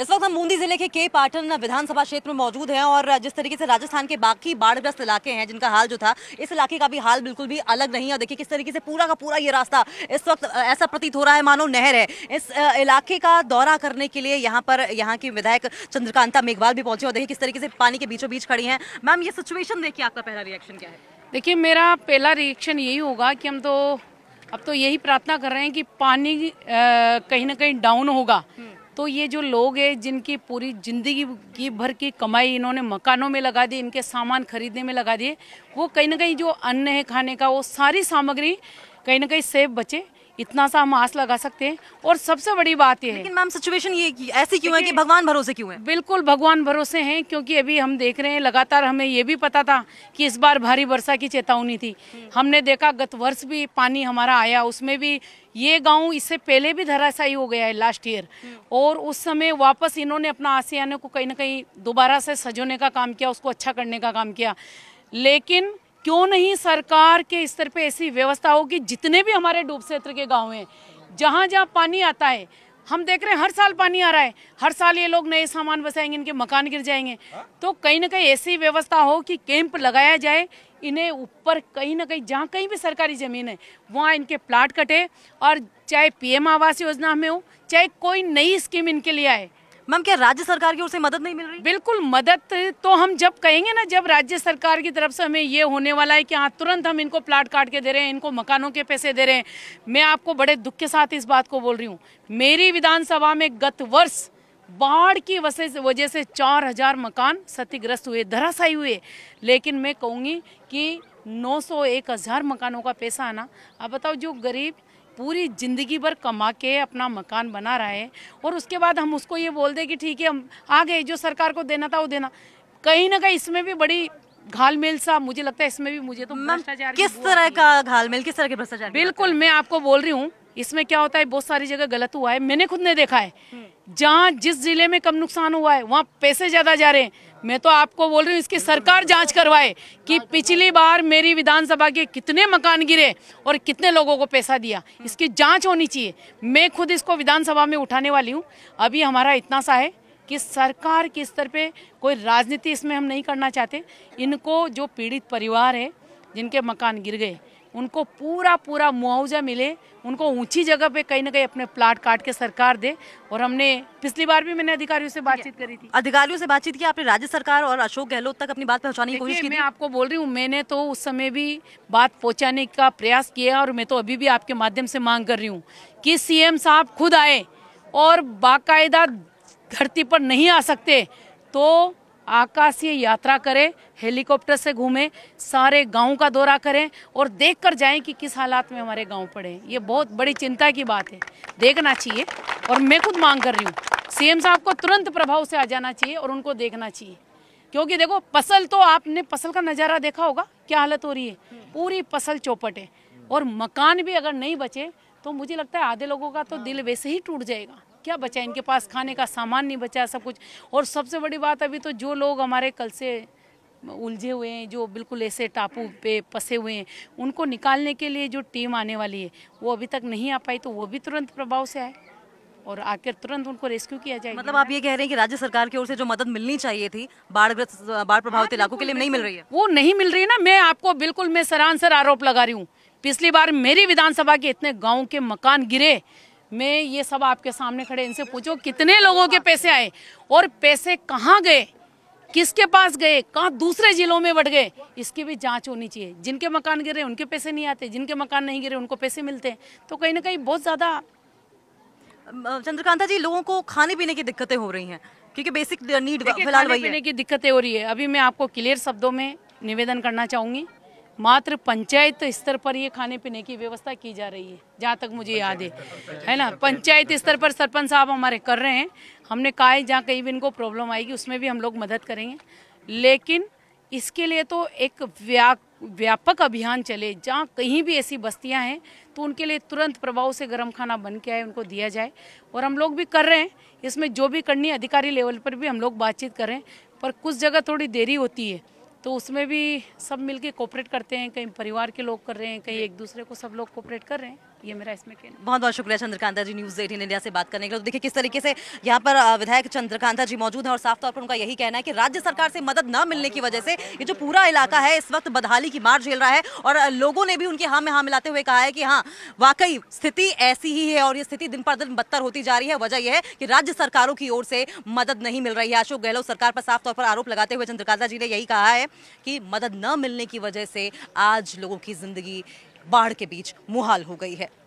इस वक्त हम बूंदी जिले के के पाटन विधानसभा क्षेत्र में मौजूद हैं और जिस तरीके से राजस्थान के बाकी बाढ़ग्रस्त इलाके हैं जिनका हाल जो था इस इलाके का भी हाल बिल्कुल भी अलग नहीं है और देखिए किस तरीके से पूरा का पूरा ये रास्ता इस वक्त ऐसा प्रतीत हो रहा है मानो नहर है इस इलाके का दौरा करने के लिए यहाँ पर यहाँ की विधायक चंद्रकांता मेघवाल भी पहुंचे और देखिए किस तरीके से पानी के बीचों बीच खड़ी है मैम ये सिचुएशन देखिए आपका पहला रिएक्शन क्या है देखिए मेरा पहला रिएक्शन यही होगा कि हम तो अब तो यही प्रार्थना कर रहे हैं कि पानी कहीं ना कहीं डाउन होगा हम्म। तो ये जो लोग हैं जिनकी पूरी ज़िंदगी की भर की कमाई इन्होंने मकानों में लगा दी इनके सामान खरीदने में लगा दिए वो कहीं ना कहीं जो अन्न है खाने का वो सारी सामग्री कहीं ना कहीं सेफ बचे इतना सा हम आस लगा सकते हैं और सबसे बड़ी बात यह लेकिन मैम सिचुएशन ये ऐसी क्यों है कि भगवान भरोसे क्यों है बिल्कुल भगवान भरोसे हैं क्योंकि अभी हम देख रहे हैं लगातार हमें ये भी पता था कि इस बार भारी वर्षा की चेतावनी थी हमने देखा गत वर्ष भी पानी हमारा आया उसमें भी ये गांव इससे पहले भी धराशायी हो गया है लास्ट ईयर और उस समय वापस इन्होंने अपना आसियाने को कहीं ना कहीं दोबारा से सजोने का काम किया उसको अच्छा करने का काम किया लेकिन क्यों नहीं सरकार के स्तर पे ऐसी व्यवस्था हो कि जितने भी हमारे डूब क्षेत्र के गाँव हैं जहाँ जहाँ पानी आता है हम देख रहे हैं हर साल पानी आ रहा है हर साल ये लोग नए सामान बसाएंगे इनके मकान गिर जाएंगे तो कहीं ना कहीं ऐसी व्यवस्था हो कि कैंप लगाया जाए इन्हें ऊपर कहीं ना कहीं जहाँ कहीं भी सरकारी ज़मीन है वहाँ इनके प्लाट कटे और चाहे पीएम आवास योजना में हो चाहे कोई नई स्कीम इनके लिए आए मैम क्या राज्य सरकार की ओर से मदद नहीं मिल रही बिल्कुल मदद तो हम जब कहेंगे ना जब राज्य सरकार की तरफ से हमें ये होने वाला है कि हाँ तुरंत हम इनको प्लाट काट के दे रहे हैं इनको मकानों के पैसे दे रहे हैं मैं आपको बड़े दुख के साथ इस बात को बोल रही हूँ मेरी विधानसभा में गत वर्ष बाढ़ की वजह से चार हजार मकान क्षतिग्रस्त हुए धराशायी हुए लेकिन मैं कहूँगी कि नौ सौ एक हज़ार मकानों का पैसा आना आप बताओ जो गरीब पूरी ज़िंदगी भर कमा के अपना मकान बना रहा है और उसके बाद हम उसको ये बोल दें कि ठीक है हम आ गए जो सरकार को देना था वो देना कहीं ना कहीं इसमें भी बड़ी घालमेल सा मुझे लगता है इसमें भी मुझे तो किस तरह का घालमेल किस तरह के भ्रष्टाचार बिल्कुल मैं आपको बोल रही हूँ इसमें क्या होता है बहुत सारी जगह गलत हुआ है मैंने खुद ने देखा है हम्म। जहाँ जिस जिले में कम नुकसान हुआ है वहाँ पैसे ज़्यादा जा रहे हैं मैं तो आपको बोल रही हूँ इसकी सरकार जांच करवाए कि पिछली बार मेरी विधानसभा के कितने मकान गिरे और कितने लोगों को पैसा दिया इसकी जांच होनी चाहिए मैं खुद इसको विधानसभा में उठाने वाली हूँ अभी हमारा इतना सा है कि सरकार के स्तर पे कोई राजनीति इसमें हम नहीं करना चाहते इनको जो पीड़ित परिवार है जिनके मकान गिर गए उनको पूरा पूरा मुआवजा मिले उनको ऊंची जगह पे कहीं ना कहीं अपने प्लाट काट के सरकार दे और हमने पिछली बार भी मैंने अधिकारियों से बातचीत करी थी अधिकारियों से बातचीत की आपने राज्य सरकार और अशोक गहलोत तक अपनी बात पहुंचाने की कोशिश की मैं आपको बोल रही हूँ मैंने तो उस समय भी बात पहुँचाने का प्रयास किया और मैं तो अभी भी आपके माध्यम से मांग कर रही हूँ कि सी साहब खुद आए और बाकायदा धरती पर नहीं आ सकते तो आकाशीय यात्रा करें हेलीकॉप्टर से घूमें सारे गांव का दौरा करें और देख कर जाएं कि किस हालात में हमारे गांव पड़े ये बहुत बड़ी चिंता की बात है देखना चाहिए और मैं खुद मांग कर रही हूँ सीएम साहब को तुरंत प्रभाव से आ जाना चाहिए और उनको देखना चाहिए क्योंकि देखो फसल तो आपने फसल का नज़ारा देखा होगा क्या हालत हो रही है पूरी फसल चौपट है और मकान भी अगर नहीं बचे तो मुझे लगता है आधे लोगों का तो दिल वैसे ही टूट जाएगा क्या बचा इनके पास खाने का सामान नहीं बचा सब कुछ और सबसे बड़ी बात अभी तो जो लोग हमारे कल से उलझे हुए हैं जो बिल्कुल ऐसे टापू पे फंसे हुए हैं उनको निकालने के लिए जो टीम आने वाली है वो अभी तक नहीं आ पाई तो वो भी तुरंत प्रभाव से आए और आकर तुरंत उनको रेस्क्यू किया जाए मतलब आप ये कह रहे हैं कि राज्य सरकार की ओर से जो मदद मिलनी चाहिए थी बाढ़ बाढ़ प्रभावित हाँ, इलाकों के लिए नहीं मिल रही है वो नहीं मिल रही है ना मैं आपको बिल्कुल मैं सर आरोप लगा रही हूँ पिछली बार मेरी विधानसभा के इतने गाँव के मकान गिरे मैं ये सब आपके सामने खड़े इनसे पूछो कितने लोगों के पैसे आए और पैसे कहाँ गए किसके पास गए कहाँ दूसरे जिलों में बढ़ गए इसकी भी जांच होनी चाहिए जिनके मकान गिरे उनके पैसे नहीं आते जिनके मकान नहीं गिरे उनको पैसे मिलते हैं तो कहीं ना कहीं बहुत ज़्यादा चंद्रकांता जी लोगों को खाने पीने की दिक्कतें हो रही हैं क्योंकि बेसिक नीड फिलहाल पीने की दिक्कतें हो रही है अभी मैं आपको क्लियर शब्दों में निवेदन करना चाहूँगी मात्र पंचायत स्तर पर ये खाने पीने की व्यवस्था की जा रही है जहाँ तक मुझे याद है है ना पंचायत स्तर पर सरपंच साहब हमारे कर रहे हैं हमने कहा है जहाँ कहीं भी इनको प्रॉब्लम आएगी उसमें भी हम लोग मदद करेंगे लेकिन इसके लिए तो एक व्या व्यापक अभियान चले जहाँ कहीं भी ऐसी बस्तियाँ हैं तो उनके लिए तुरंत प्रभाव से गर्म खाना बन के आए उनको दिया जाए और हम लोग भी कर रहे हैं इसमें जो भी करनी अधिकारी लेवल पर भी हम लोग बातचीत करें पर कुछ जगह थोड़ी देरी होती है तो उसमें भी सब मिलके कोऑपरेट करते हैं कहीं परिवार के लोग कर रहे हैं कहीं एक दूसरे को सब लोग कोऑपरेट कर रहे हैं ये मेरा इसमें बहुत बहुत शुक्रिया Chandrakanta ji news eighteen India से बात करने के लिए तो देखिए किस तरीके से यहाँ पर विधायक चंद्रकांता जी मौजूद हैं और साफ तौर पर उनका यही कहना है कि राज्य सरकार से मदद न मिलने की वजह से ये जो पूरा इलाका है इस वक्त बदहाली की मार झेल रहा है और लोगों ने भी उनकी हाँ में हाँ मिलाते हुए कहा है कि हाँ वाकई स्थिति ऐसी ही है और ये स्थिति दिन पर दिन बदतर होती जा रही है वजह यह है कि राज्य सरकारों की ओर से मदद नहीं मिल रही है अशोक गहलोत सरकार पर साफ तौर पर आरोप लगाते हुए चंद्रकांता जी ने यही कहा है कि मदद न मिलने की वजह से आज लोगों की जिंदगी बाढ़ के बीच मुहाल हो गई है